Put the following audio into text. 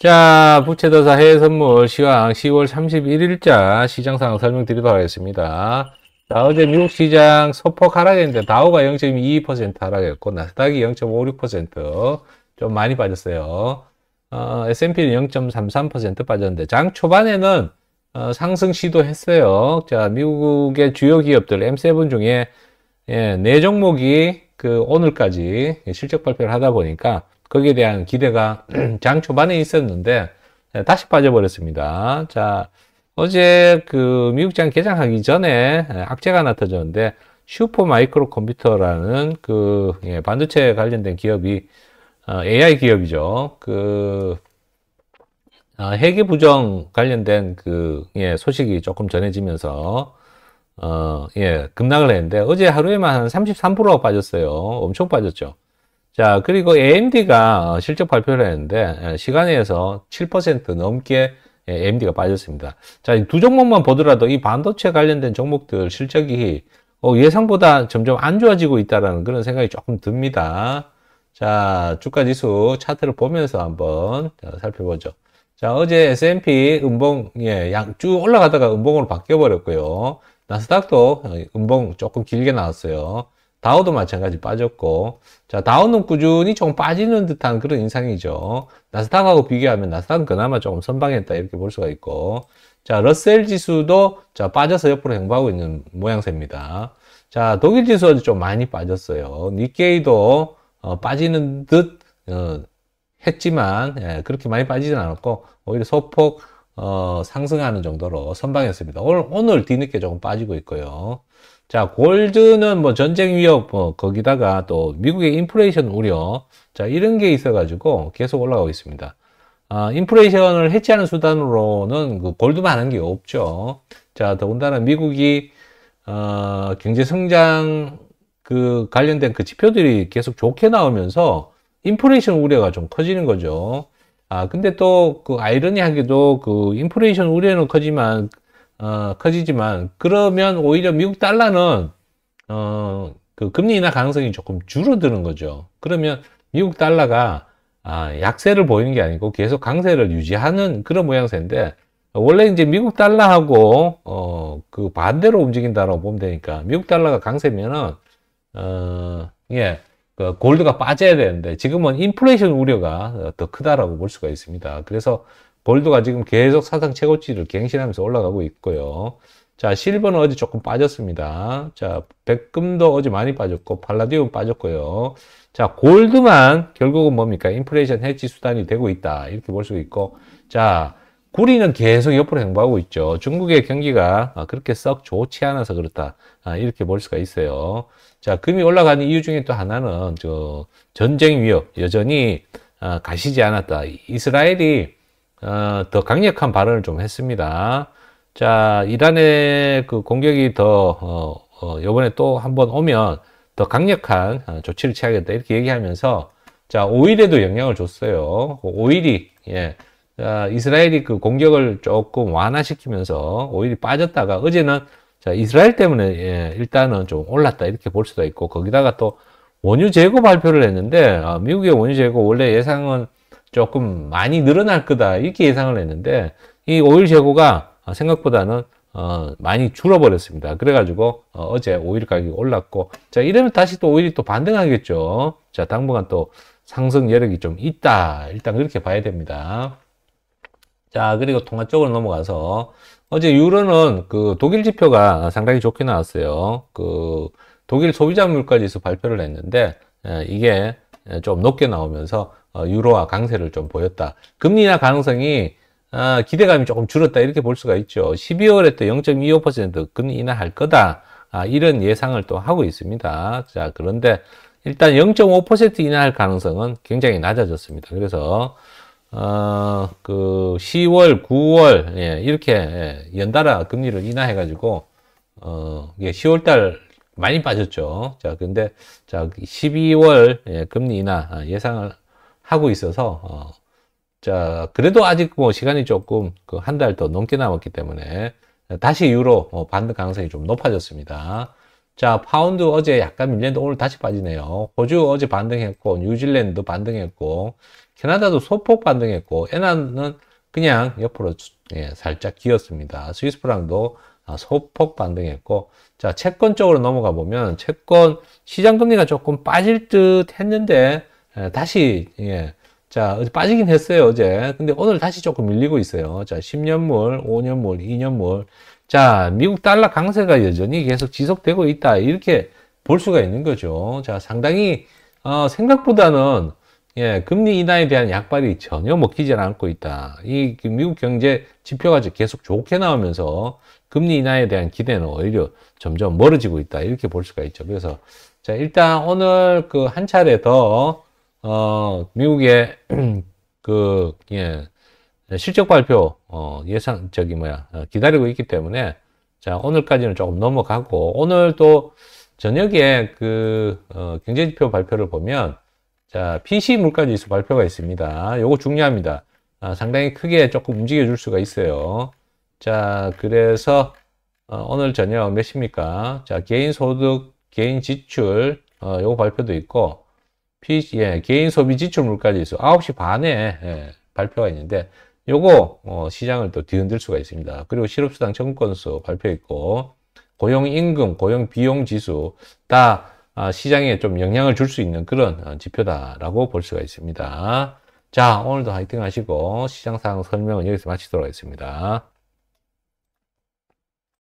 자, 부채더사 해외선물 시황 10월 31일자 시장상 황 설명드리도록 하겠습니다. 자, 어제 미국 시장 소폭 하락했는데 다우가 0.22% 하락했고 나스닥이 0.56%, 좀 많이 빠졌어요. 어, S&P는 0.33% 빠졌는데 장 초반에는 어, 상승 시도했어요. 자, 미국의 주요 기업들 M7 중에 예, 네 종목이 그 오늘까지 실적 발표를 하다 보니까 거기에 대한 기대가 장 초반에 있었는데 네, 다시 빠져버렸습니다. 자, 어제 그 미국장 개장하기 전에 네, 악재가 나 터졌는데 슈퍼마이크로 컴퓨터라는 그 예, 반도체 관련된 기업이 AI 어, 기업이죠. 그 핵이 어, 부정 관련된 그 예, 소식이 조금 전해지면서 어, 예, 급락을 했는데 어제 하루에만 한33% 빠졌어요. 엄청 빠졌죠. 자, 그리고 AMD가 어, 실적 발표를 했는데 예, 시간에서 7% 넘게 예, AMD가 빠졌습니다. 자, 두 종목만 보더라도 이 반도체 관련된 종목들 실적이 어, 예상보다 점점 안 좋아지고 있다는 그런 생각이 조금 듭니다. 자, 주가지수 차트를 보면서 한번 살펴보죠. 자, 어제 S&P 음봉, 예, 쭉 올라가다가 음봉으로 바뀌어버렸고요. 나스닥도 어, 음봉 조금 길게 나왔어요. 다우도 마찬가지 빠졌고 자 다우는 꾸준히 좀 빠지는 듯한 그런 인상이죠 나스닥하고 비교하면 나스닥은 그나마 조금 선방했다 이렇게 볼 수가 있고 자 러셀 지수도 자 빠져서 옆으로 행보하고 있는 모양새입니다 자 독일 지수는 좀 많이 빠졌어요 니케이도 어, 빠지는 듯 어, 했지만 예, 그렇게 많이 빠지진 않았고 오히려 소폭 어, 상승하는 정도로 선방했습니다. 오늘, 오늘 뒤늦게 조금 빠지고 있고요. 자, 골드는 뭐 전쟁 위협, 뭐 거기다가 또 미국의 인플레이션 우려, 자, 이런 게 있어가지고 계속 올라가고 있습니다. 아, 인플레이션을 해치하는 수단으로는 그 골드만 한 게 없죠. 자, 더군다나 미국이, 어, 경제 성장 그 관련된 그 지표들이 계속 좋게 나오면서 인플레이션 우려가 좀 커지는 거죠. 아, 근데 또 그 아이러니하게도 그 인플레이션 우려는 커지만, 어, 커지지만, 그러면 오히려 미국 달러는, 어, 그 금리 인하 가능성이 조금 줄어드는 거죠. 그러면 미국 달러가 아, 약세를 보이는 게 아니고 계속 강세를 유지하는 그런 모양새인데 원래 이제 미국 달러하고 어, 그 반대로 움직인다라고 보면 되니까 미국 달러가 강세면은 어, 예, 그 골드가 빠져야 되는데 지금은 인플레이션 우려가 더 크다라고 볼 수가 있습니다. 그래서 골드가 지금 계속 사상 최고치를 갱신하면서 올라가고 있고요. 자, 실버는 어제 조금 빠졌습니다. 자, 백금도 어제 많이 빠졌고, 팔라디움 빠졌고요. 자, 골드만 결국은 뭡니까? 인플레이션 해지 수단이 되고 있다. 이렇게 볼 수 있고, 자, 구리는 계속 옆으로 행보하고 있죠. 중국의 경기가 아, 그렇게 썩 좋지 않아서 그렇다. 아, 이렇게 볼 수가 있어요. 자, 금이 올라가는 이유 중에 또 하나는 저 전쟁 위협 여전히 아, 가시지 않았다. 이스라엘이 어, 더 강력한 발언을 좀 했습니다. 자, 이란의 그 공격이 더 이번에 어, 어, 또한번 오면 더 강력한 조치를 취하겠다 이렇게 얘기하면서 자 오일에도 영향을 줬어요. 오일이 예, 자, 이스라엘이 그 공격을 조금 완화시키면서 오히려 빠졌다가 어제는 자, 이스라엘 때문에 예, 일단은 좀 올랐다 이렇게 볼 수도 있고 거기다가 또 원유 재고 발표를 했는데 아, 미국의 원유 재고 원래 예상은 조금 많이 늘어날 거다 이렇게 예상을 했는데 이 오일 재고가 생각보다는 어, 많이 줄어버렸습니다. 그래가지고 어, 제 오일 가격이 올랐고 자 이러면 다시 또 오일이 또 반등하겠죠. 자 당분간 또 상승 여력이 좀 있다 일단 그렇게 봐야 됩니다. 자, 그리고 통화 쪽으로 넘어가서 어제 유로는 그 독일 지표가 상당히 좋게 나왔어요. 그 독일 소비자 물가지수 발표를 했는데 예, 이게 좀 높게 나오면서 어, 유로와 강세를 좀 보였다. 금리 나 가능성이 아, 기대감이 조금 줄었다 이렇게 볼 수가 있죠. 12월에 또 0.25% 금리 인하할 거다 아, 이런 예상을 또 하고 있습니다. 자 그런데 일단 0.5% 인하할 가능성은 굉장히 낮아졌습니다. 그래서 어, 그 10월, 9월 예, 이렇게 예, 연달아 금리를 인하해가지고 어, 예, 10월달 많이 빠졌죠. 자, 근데 자 12월 예, 금리 인하 아, 예상을 하고 있어서 어, 자 그래도 아직 뭐 시간이 조금 그 한 달 더 넘게 남았기 때문에 다시 유로 어, 반등 가능성이 좀 높아졌습니다. 자, 파운드 어제 약간 밀렸는데 오늘 다시 빠지네요. 호주 어제 반등했고, 뉴질랜드 반등했고, 캐나다도 소폭 반등했고, 엔화는 그냥 옆으로 예, 살짝 기었습니다. 스위스 프랑도 아, 소폭 반등했고, 자, 채권 쪽으로 넘어가 보면, 채권 시장 금리가 조금 빠질 듯 했는데, 예, 다시, 예, 자, 빠지긴 했어요, 어제. 근데 오늘 다시 조금 밀리고 있어요. 자, 10년물, 5년물, 2년물. 자, 미국 달러 강세가 여전히 계속 지속되고 있다. 이렇게 볼 수가 있는 거죠. 자, 상당히 어, 생각보다는 예, 금리 인하에 대한 약발이 전혀 먹히지 않고 있다. 이 미국 경제 지표가 계속 좋게 나오면서 금리 인하에 대한 기대는 오히려 점점 멀어지고 있다. 이렇게 볼 수가 있죠. 그래서 자, 일단 오늘 그 한 차례 더 어, 미국의 그 예, 네, 실적 발표 어, 예상 저기 뭐야 어, 기다리고 있기 때문에 자 오늘까지는 조금 넘어가고 오늘 또 저녁에 그 어, 경제지표 발표를 보면 자 PC 물가지수 발표가 있습니다. 요거 중요합니다. 아, 상당히 크게 조금 움직여 줄 수가 있어요. 자 그래서 어, 오늘 저녁 몇 시입니까? 자 개인 소득, 개인 지출 어, 요거 발표도 있고 PC, 예, 개인 소비 지출 물가지수 9시 반에 예, 발표가 있는데 요거 어, 시장을 또 뒤흔들 수가 있습니다. 그리고 실업수당 청구건수 발표했고 고용임금, 고용비용지수 다 아, 시장에 좀 영향을 줄 수 있는 그런 어, 지표다라고 볼 수가 있습니다. 자, 오늘도 화이팅 하시고 시장 상황 설명은 여기서 마치도록 하겠습니다.